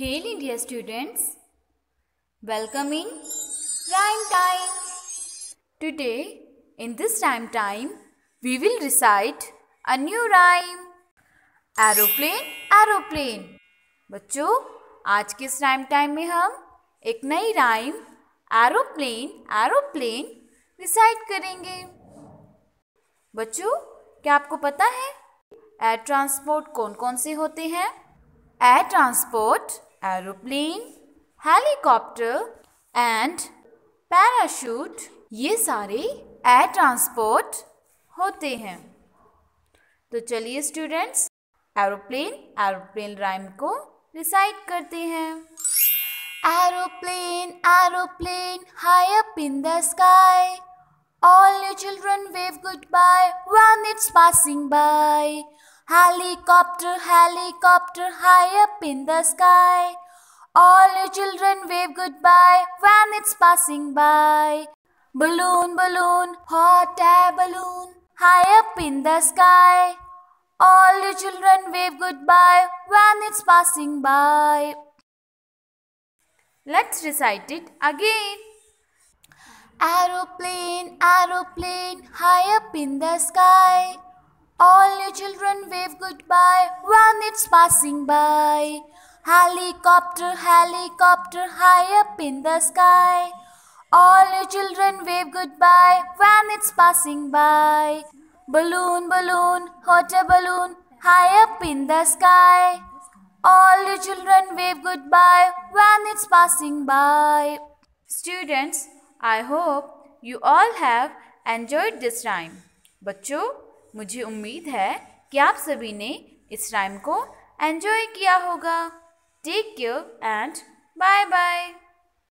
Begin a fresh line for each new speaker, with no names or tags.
Hail India students! Welcoming Rhyme Time! Today, in this rhyme time, we will recite a new rhyme. Aeroplane aeroplane बच्चों आज के इस rhyme time में हम एक नई राइम एरोप्लेन एरोप्लेन रिसाइट करेंगे बच्चों क्या आपको पता है एयर ट्रांसपोर्ट कौन कौन से होते हैं air transport aeroplane helicopter and parachute ये सारे एयर ट्रांसपोर्ट होते हैं तो चलिए स्टूडेंट्स एरोप्लेन एरोप्लेन राइम को रिसाइट करते हैं aeroplane aeroplane high up in the sky All children wave goodbye one it's passing by Helicopter, helicopter, high up in the sky. All you children wave goodbye when it's passing by. Balloon, balloon, hot air balloon, high up in the sky. All you children wave goodbye when it's passing by. Let's recite it again. Aeroplane, aeroplane, high up in the sky the children wave goodbye when it's passing by. Helicopter, helicopter, high up in the sky. All the children wave goodbye when it's passing by. Balloon, balloon, hot air balloon, high up in the sky. All the children wave goodbye when it's passing by. Students, I hope you all have enjoyed this rhyme. you? मुझे उम्मीद है कि आप सभी ने इस time को enjoy किया होगा take care and bye bye